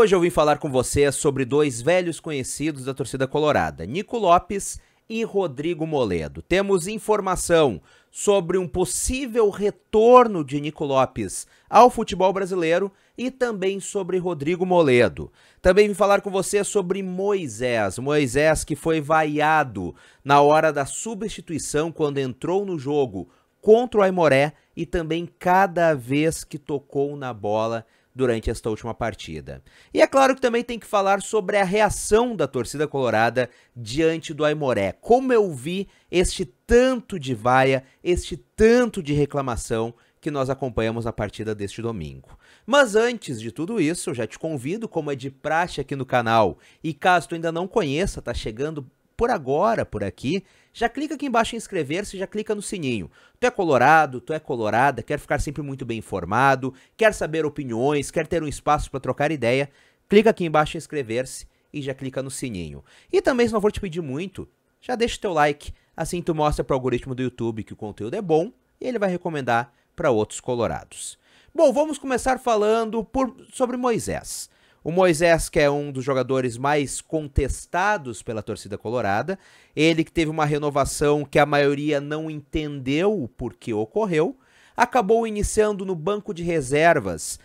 Hoje eu vim falar com você sobre dois velhos conhecidos da torcida colorada, Nico Lopes e Rodrigo Moledo. Temos informação sobre um possível retorno de Nico Lopes ao futebol brasileiro e também sobre Rodrigo Moledo. Também vim falar com você sobre Moisés, Moisés que foi vaiado na hora da substituição quando entrou no jogo contra o Aimoré e também cada vez que tocou na bola durante esta última partida. E é claro que também tem que falar sobre a reação da torcida colorada diante do Aimoré. Como eu vi este tanto de vaia, este tanto de reclamação que nós acompanhamos a partida deste domingo. Mas antes de tudo isso, eu já te convido, como é de praxe aqui no canal, e caso tu ainda não conheça, tá chegando por agora por aqui, já clica aqui embaixo em inscrever-se, já clica no sininho. Tu é colorado, tu é colorada, quer ficar sempre muito bem informado, quer saber opiniões, quer ter um espaço para trocar ideia, clica aqui embaixo em inscrever-se e já clica no sininho. E também, se não for te pedir muito, já deixa o teu like, assim tu mostra para o algoritmo do YouTube que o conteúdo é bom e ele vai recomendar para outros colorados. Bom, vamos começar falando por, sobre Moisés. O Moisés, que é um dos jogadores mais contestados pela torcida colorada, ele que teve uma renovação que a maioria não entendeu o porquê ocorreu, acabou iniciando no banco de reservas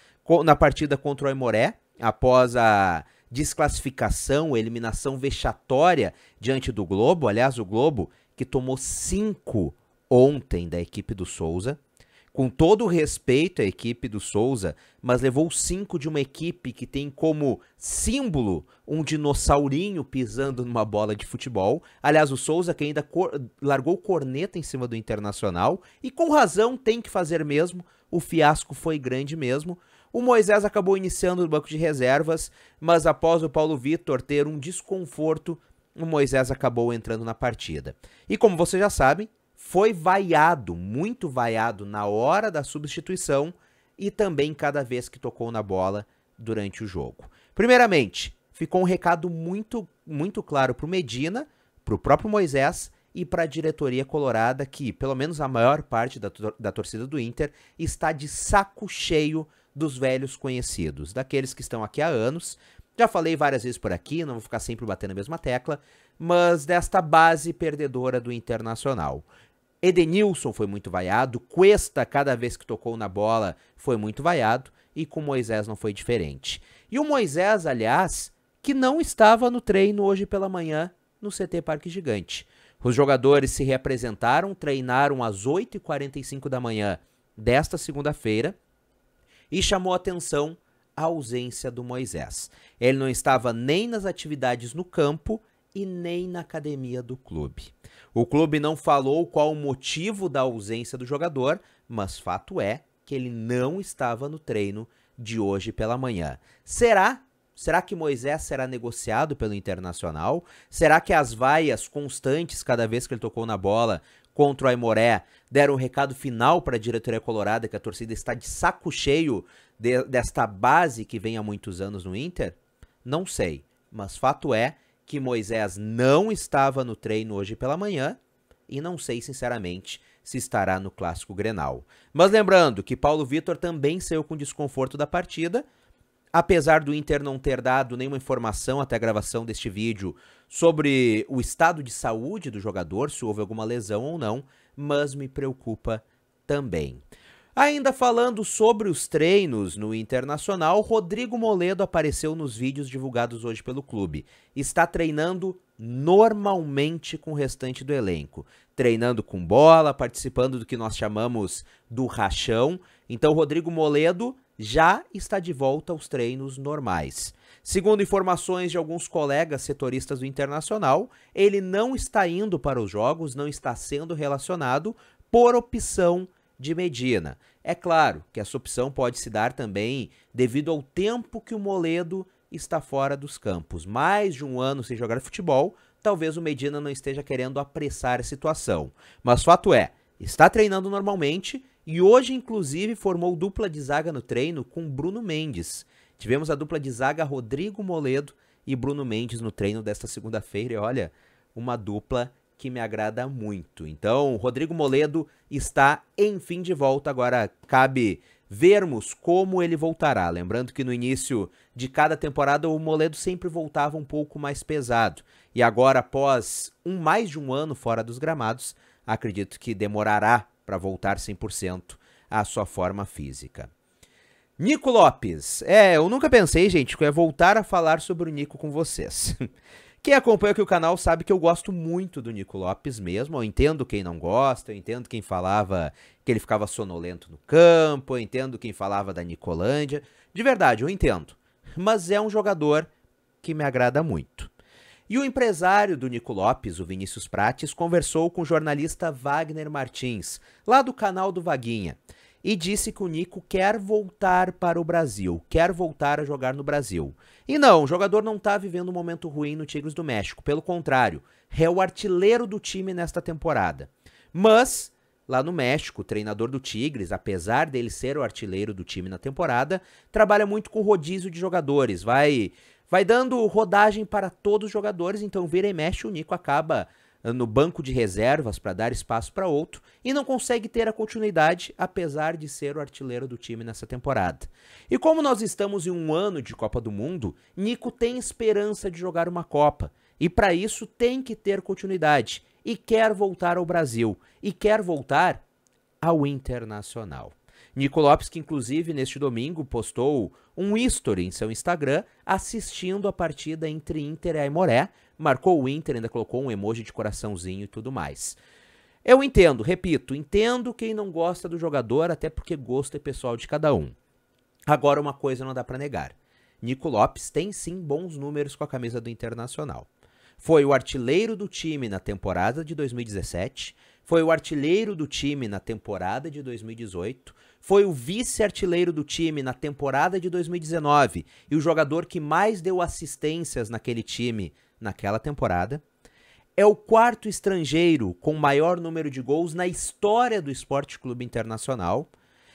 na partida contra o Aimoré, após a desclassificação, eliminação vexatória diante do Globo, aliás, o Globo que tomou cinco ontem da equipe do Souza. Com todo o respeito à equipe do Souza, mas levou cinco de uma equipe que tem como símbolo um dinossaurinho pisando numa bola de futebol. Aliás, o Souza que ainda cor largou corneta em cima do Internacional e com razão tem que fazer mesmo. O fiasco foi grande mesmo. O Moisés acabou iniciando no banco de reservas, mas após o Paulo Vitor ter um desconforto, o Moisés acabou entrando na partida. E como vocês já sabem, foi vaiado, muito vaiado na hora da substituição e também cada vez que tocou na bola durante o jogo. Primeiramente, ficou um recado muito, muito claro para o Medina, para o próprio Moisés e para a diretoria colorada, que, pelo menos a maior parte da, da torcida do Inter, está de saco cheio dos velhos conhecidos, daqueles que estão aqui há anos. Já falei várias vezes por aqui, não vou ficar sempre batendo a mesma tecla, mas desta base perdedora do Internacional. Edenilson foi muito vaiado, Cuesta, cada vez que tocou na bola, foi muito vaiado, e com Moisés não foi diferente. E o Moisés, aliás, que não estava no treino hoje pela manhã no CT Parque Gigante. Os jogadores se reapresentaram, treinaram às 8h45 da manhã desta segunda-feira e chamou atenção a ausência do Moisés. Ele não estava nem nas atividades no campo e nem na academia do clube. O clube não falou qual o motivo da ausência do jogador, mas fato é que ele não estava no treino de hoje pela manhã. Será? Será que Moisés será negociado pelo Internacional? Será que as vaias constantes cada vez que ele tocou na bola contra o Aimoré deram um recado final para a diretoria colorada que a torcida está de saco cheio de, desta base que vem há muitos anos no Inter? Não sei, mas fato é que Moisés não estava no treino hoje pela manhã e não sei, sinceramente, se estará no Clássico Grenal. Mas lembrando que Paulo Vitor também saiu com desconforto da partida, apesar do Inter não ter dado nenhuma informação até a gravação deste vídeo sobre o estado de saúde do jogador, se houve alguma lesão ou não, mas me preocupa também. Ainda falando sobre os treinos no Internacional, Rodrigo Moledo apareceu nos vídeos divulgados hoje pelo clube. Está treinando normalmente com o restante do elenco, treinando com bola, participando do que nós chamamos do rachão. Então, Rodrigo Moledo já está de volta aos treinos normais. Segundo informações de alguns colegas setoristas do Internacional, ele não está indo para os jogos, não está sendo relacionado por opção de Medina. É claro que essa opção pode se dar também devido ao tempo que o Moledo está fora dos campos. Mais de um ano sem jogar futebol, talvez o Medina não esteja querendo apressar a situação. Mas fato é, está treinando normalmente e hoje, inclusive, formou dupla de zaga no treino com Bruno Mendes. Tivemos a dupla de zaga Rodrigo Moledo e Bruno Mendes no treino desta segunda-feira. E olha, uma dupla que me agrada muito. Então, Rodrigo Moledo está enfim de volta. Agora cabe vermos como ele voltará. Lembrando que no início de cada temporada o Moledo sempre voltava um pouco mais pesado. E agora, após um mais de um ano fora dos gramados, acredito que demorará para voltar 100% à sua forma física. Nico Lopes. É, eu nunca pensei, gente, que eu ia voltar a falar sobre o Nico com vocês. Quem acompanha aqui o canal sabe que eu gosto muito do Nico Lopes mesmo. Eu entendo quem não gosta, eu entendo quem falava que ele ficava sonolento no campo, eu entendo quem falava da Nicolândia. De verdade, eu entendo. Mas é um jogador que me agrada muito. E o empresário do Nico Lopes, o Vinícius Prates, conversou com o jornalista Wagner Martins, lá do canal do Vaguinha e disse que o Nico quer voltar para o Brasil, quer voltar a jogar no Brasil. E não, o jogador não está vivendo um momento ruim no Tigres do México, pelo contrário, é o artilheiro do time nesta temporada. Mas, lá no México, o treinador do Tigres, apesar dele ser o artilheiro do time na temporada, trabalha muito com rodízio de jogadores, vai vai dando rodagem para todos os jogadores, então vira e mexe o Nico acaba ah, no banco de reservas para dar espaço para outro e não consegue ter a continuidade, apesar de ser o artilheiro do time nessa temporada. E como nós estamos em um ano de Copa do Mundo, Nico tem esperança de jogar uma Copa e para isso tem que ter continuidade e quer voltar ao Brasil e quer voltar ao Internacional. Nico Lopes, que inclusive neste domingo postou um history em seu Instagram assistindo a partida entre Inter e Aimoré, marcou o Inter, ainda colocou um emoji de coraçãozinho e tudo mais. Eu entendo, repito, entendo quem não gosta do jogador, até porque gosto é pessoal de cada um. Agora, uma coisa não dá para negar: Nico Lopes tem sim bons números com a camisa do Internacional. Foi o artilheiro do time na temporada de 2017, foi o artilheiro do time na temporada de 2018, foi o vice-artilheiro do time na temporada de 2019 e o jogador que mais deu assistências naquele time naquela temporada. É o quarto estrangeiro com maior número de gols na história do Esporte Clube Internacional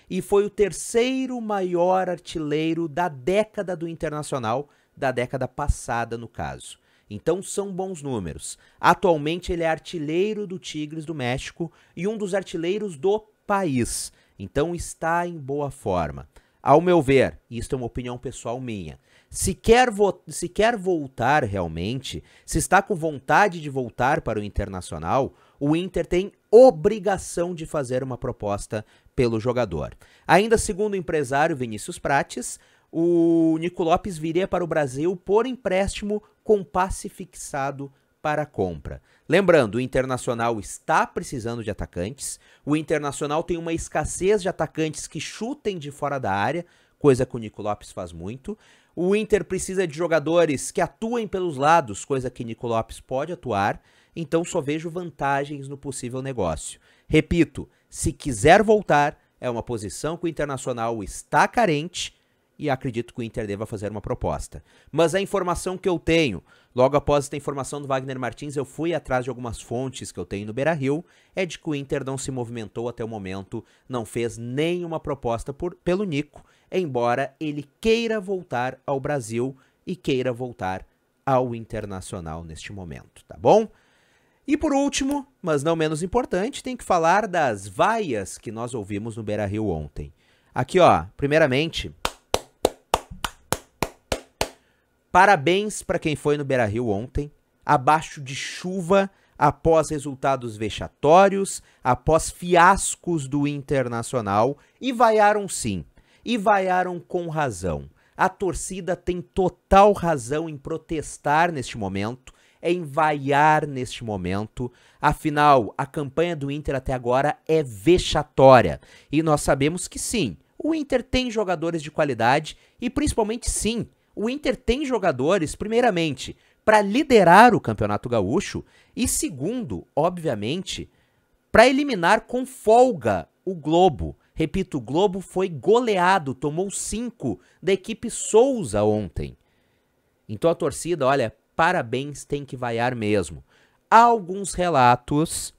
e foi o terceiro maior artilheiro da década do Internacional, da década passada, no caso. Então são bons números. Atualmente ele é artilheiro do Tigres do México e um dos artilheiros do país. Então está em boa forma. Ao meu ver, isto é uma opinião pessoal minha, se quer, se quer voltar realmente, se está com vontade de voltar para o Internacional, o Inter tem obrigação de fazer uma proposta pelo jogador. Ainda segundo o empresário Vinícius Prates, o Nico Lopes viria para o Brasil por empréstimo com passe fixado para compra. Lembrando, o Internacional está precisando de atacantes. O Internacional tem uma escassez de atacantes que chutem de fora da área, coisa que o Nico Lopes faz muito. O Inter precisa de jogadores que atuem pelos lados, coisa que Nico Lopes pode atuar. Então só vejo vantagens no possível negócio. Repito, se quiser voltar, é uma posição que o Internacional está carente e acredito que o Inter deva fazer uma proposta. Mas a informação que eu tenho, logo após esta informação do Wagner Martins, eu fui atrás de algumas fontes que eu tenho no Beira Rio, é de que o Inter não se movimentou até o momento, não fez nenhuma proposta por, pelo Nico embora ele queira voltar ao Brasil e queira voltar ao internacional neste momento, tá bom? E por último, mas não menos importante, tem que falar das vaias que nós ouvimos no Beira Rio ontem. Aqui, ó, primeiramente. Parabéns para quem foi no Beira Rio ontem. Abaixo de chuva, após resultados vexatórios, após fiascos do internacional. E vaiaram sim. E vaiaram com razão. A torcida tem total razão em protestar neste momento, em vaiar neste momento. Afinal, a campanha do Inter até agora é vexatória. E nós sabemos que sim, o Inter tem jogadores de qualidade e principalmente sim, o Inter tem jogadores, primeiramente, para liderar o Campeonato Gaúcho e segundo, obviamente, para eliminar com folga o Globo. Repito, o Globo foi goleado, tomou cinco da equipe Souza ontem. Então a torcida, olha, parabéns, tem que vaiar mesmo. Há alguns relatos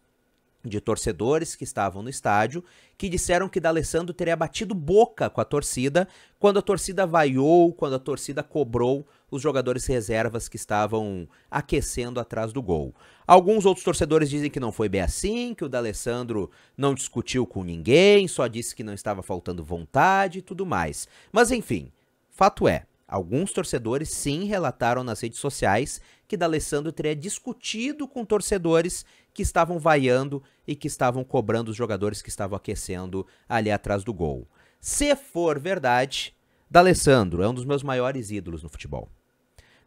de torcedores que estavam no estádio que disseram que D'Alessandro teria batido boca com a torcida quando a torcida vaiou, quando a torcida cobrou os jogadores reservas que estavam aquecendo atrás do gol. Alguns outros torcedores dizem que não foi bem assim, que o D'Alessandro não discutiu com ninguém, só disse que não estava faltando vontade e tudo mais. Mas enfim, fato é, Alguns torcedores sim relataram nas redes sociais que D'Alessandro teria discutido com torcedores que estavam vaiando e que estavam cobrando os jogadores que estavam aquecendo ali atrás do gol. Se for verdade, D'Alessandro é um dos meus maiores ídolos no futebol.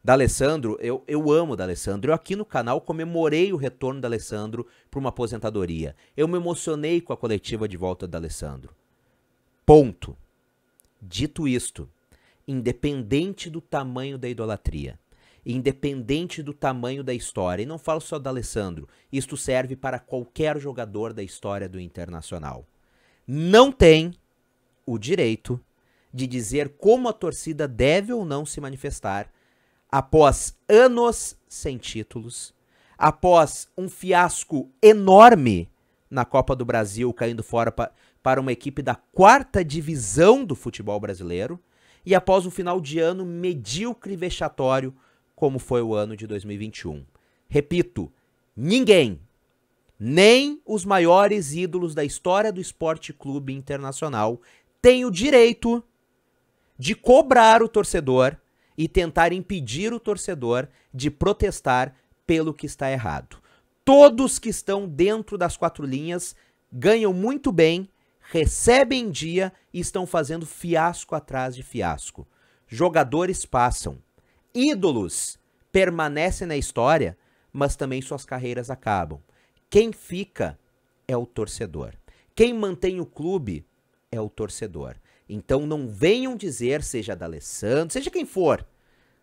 D'Alessandro, eu, eu amo D'Alessandro. Eu aqui no canal comemorei o retorno D'Alessandro para uma aposentadoria. Eu me emocionei com a coletiva de volta D'Alessandro. Ponto. Dito isto, independente do tamanho da idolatria, independente do tamanho da história. E não falo só do Alessandro, isto serve para qualquer jogador da história do Internacional. Não tem o direito de dizer como a torcida deve ou não se manifestar após anos sem títulos, após um fiasco enorme na Copa do Brasil, caindo fora para uma equipe da quarta divisão do futebol brasileiro, e após um final de ano medíocre e vexatório como foi o ano de 2021. Repito, ninguém, nem os maiores ídolos da história do Esporte Clube Internacional, tem o direito de cobrar o torcedor e tentar impedir o torcedor de protestar pelo que está errado. Todos que estão dentro das quatro linhas ganham muito bem, recebem dia e estão fazendo fiasco atrás de fiasco. Jogadores passam, ídolos permanecem na história, mas também suas carreiras acabam. Quem fica é o torcedor. Quem mantém o clube é o torcedor. Então não venham dizer, seja da Alessandro, seja quem for,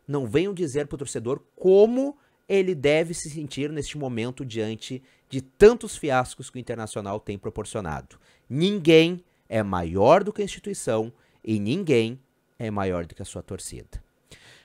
não venham dizer para o torcedor como ele deve se sentir neste momento diante de tantos fiascos que o Internacional tem proporcionado. Ninguém é maior do que a instituição e ninguém é maior do que a sua torcida.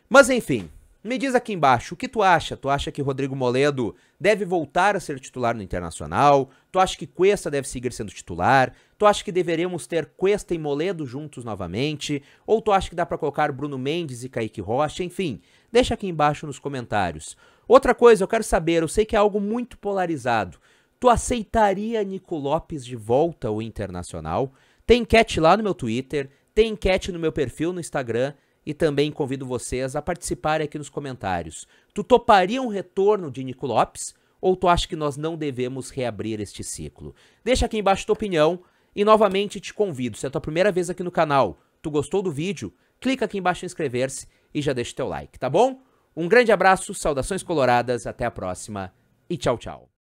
Mas enfim, me diz aqui embaixo, o que tu acha? Tu acha que Rodrigo Moledo deve voltar a ser titular no Internacional? Tu acha que Cuesta deve seguir sendo titular? Tu acha que deveremos ter Cuesta e Moledo juntos novamente? Ou tu acha que dá para colocar Bruno Mendes e Kaique Rocha? Enfim, deixa aqui embaixo nos comentários. Outra coisa, eu quero saber, eu sei que é algo muito polarizado. Tu aceitaria Nico Lopes de volta ao Internacional? Tem enquete lá no meu Twitter, tem enquete no meu perfil no Instagram e também convido vocês a participarem aqui nos comentários. Tu toparia um retorno de Nico Lopes ou tu acha que nós não devemos reabrir este ciclo? Deixa aqui embaixo tua opinião e novamente te convido, se é a tua primeira vez aqui no canal, tu gostou do vídeo, clica aqui embaixo em inscrever-se e já deixa teu like, tá bom? Um grande abraço, saudações coloradas, até a próxima e tchau, tchau.